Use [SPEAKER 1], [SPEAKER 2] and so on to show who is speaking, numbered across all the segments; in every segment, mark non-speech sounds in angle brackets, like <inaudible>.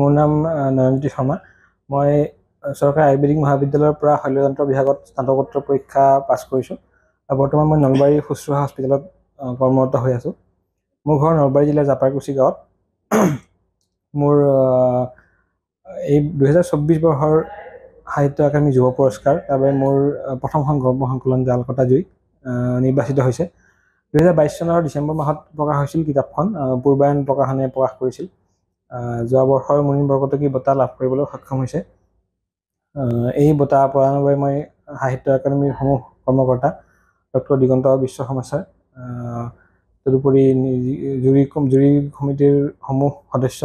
[SPEAKER 1] মোৰ নাম নয়নজ্যোতি শৰ্মা মই চৰকাৰী আয়ুৰ্বেদিক মহাবিদ্যালয়ৰ পৰা শল্যযন্ত্ৰ বিভাগত স্নাতকোত্তৰ পৰীক্ষা পাছ কৰিছোঁ আৰু বৰ্তমান মই নলবাৰী শুশ্ৰূষা হস্পিটেলত কৰ্মৰত হৈ আছোঁ মোৰ ঘৰ নলবাৰী জিলাৰ জাপাৰকুছি গাঁৱত <clears throat> মোৰ এই দুহেজাৰ চৌব্বিছ বৰ্ষৰ সাহিত্য একাডেমী যুৱ পুৰস্কাৰ তাৰবাবে মোৰ প্ৰথমখন গল্প সংকলন জালকটা জুই নিৰ্বাচিত হৈছে দুহেজাৰ বাইছ চনৰ ডিচেম্বৰ মাহত প্ৰকাশ হৈছিল কিতাপখন পূৰ্বায়ন প্ৰকাশনে প্ৰকাশ কৰিছিল যোৱা বৰ্ষৰ মুনিম বৰকটকী বঁটা লাভ কৰিবলৈ সক্ষম হৈছে এই বঁটা প্ৰদান বাবে মই সাহিত্য একাডেমীৰ সমূহ কৰ্মকৰ্তা ডক্টৰ দিগন্ত বিশ্ব সমাচাৰ তদুপৰি জুৰি জুৰি কমিটিৰ সমূহ সদস্য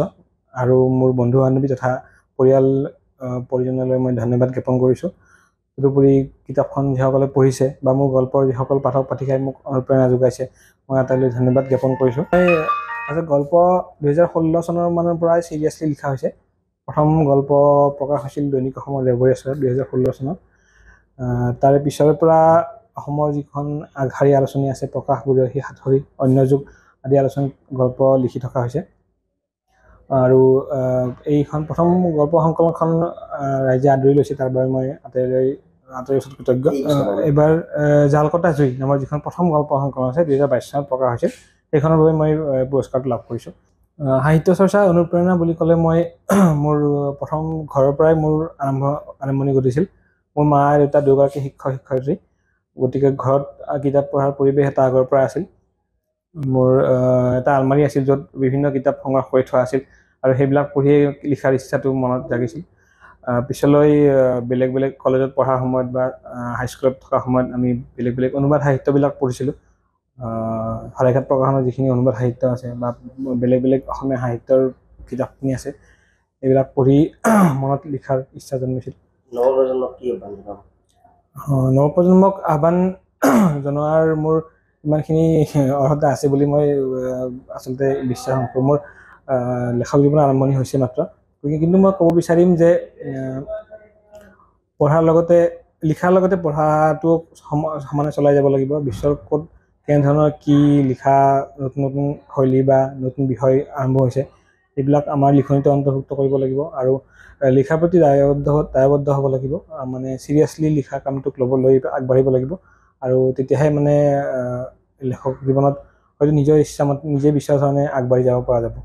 [SPEAKER 1] আৰু মোৰ বন্ধু বান্ধৱী তথা পৰিয়াল পৰিজনলৈ মই ধন্যবাদ জ্ঞাপন কৰিছোঁ তদুপৰি কিতাপখন যিসকলে পঢ়িছে বা মোৰ গল্পৰ যিসকল পাঠক পাঠিকাই মোক অনুপ্ৰেৰণা যোগাইছে মই আটাইলৈ ধন্যবাদ জ্ঞাপন কৰিছোঁ আচলতে গল্প দুহেজাৰ ষোল্ল চনৰ মানৰ পৰাই চিৰিয়াছলি লিখা হৈছে প্ৰথম গল্প প্ৰকাশ হৈছিল দৈনিক অসমৰ লেবৰিয়াছত দুহেজাৰ ষোল্ল চনত তাৰে পিছৰে পৰা অসমৰ যিখন আগশাৰী আলোচনী আছে প্ৰকাশ সাঁথৰি অন্য যুগ আদি আলোচনী গল্প লিখি থকা হৈছে আৰু এইখন প্ৰথম গল্প সংকলনখন ৰাইজে আদৰি লৈছে তাৰ বাবে মই আটাইলৈ আটাইৰ ওচৰত কৃতজ্ঞ এইবাৰ জালকটা জুই নামৰ যিখন প্ৰথম গল্প সংকলন আছে দুহেজাৰ বাইছ চনত প্ৰকাশ হৈছিল সেইখনৰ বাবে মই পুৰস্কাৰটো লাভ কৰিছোঁ সাহিত্য চৰ্চা অনুপ্ৰেৰণা বুলি ক'লে মই <clears throat> মোৰ প্ৰথম ঘৰৰ পৰাই মোৰ আৰম্ভ আৰম্ভণি ঘটিছিল মোৰ মা দেউতা দুগৰাকী শিক্ষক শিক্ষয়িত্ৰী গতিকে ঘৰত কিতাপ পঢ়াৰ পৰিৱেশ এটা আগৰ পৰা আছিল মোৰ এটা আলমাৰী আছিল য'ত বিভিন্ন কিতাপ সংগ্ৰহ কৰি থোৱা আছিল আৰু সেইবিলাক পঢ়িয়ে লিখাৰ ইচ্ছাটো মনত জাগিছিল পিছলৈ বেলেগ বেলেগ কলেজত পঢ়াৰ সময়ত বা হাইস্কুলত থকা সময়ত আমি বেলেগ বেলেগ অনুবাদ সাহিত্যবিলাক পঢ়িছিলোঁ হালেঘাট প্ৰকাশনৰ যিখিনি অনুবাদ সাহিত্য আছে বা বেলেগ বেলেগ অসমীয়া সাহিত্যৰ কিতাপখিনি আছে এইবিলাক পঢ়ি <clears throat> মনত লিখাৰ ইচ্ছা জন্মিছিল নৱপ্ৰজন্মক কি আহ্বান জনাম নৱপ্ৰজন্মক আহ্বান <clears throat> জনোৱাৰ মোৰ ইমানখিনি <laughs> অৰ্হতা আছে বুলি মই আচলতে বিশ্বাস নকৰোঁ মোৰ লেখক জীৱনৰ আৰম্ভণি হৈছে মাত্ৰ গতিকে কিন্তু মই ক'ব বিচাৰিম যে পঢ়াৰ লগতে লিখাৰ লগতে পঢ়াটো সমানে চলাই যাব লাগিব বিশ্বৰ ক'ত কেনেধৰণৰ কি লিখা নতুন নতুন শৈলী বা নতুন বিষয় আৰম্ভ হৈছে এইবিলাক আমাৰ লিখনিতে অন্তৰ্ভুক্ত কৰিব লাগিব আৰু লিখাৰ প্ৰতি দায়বদ্ধ দায়বদ্ধ হ'ব লাগিব মানে চিৰিয়াছলি লিখা কামটোক ল'বলৈ আগবাঢ়িব লাগিব আৰু তেতিয়াহে মানে লেখক জীৱনত হয়তো নিজৰ ইচ্ছামতে নিজে বিচৰা ধৰণে আগবাঢ়ি যাব পৰা যাব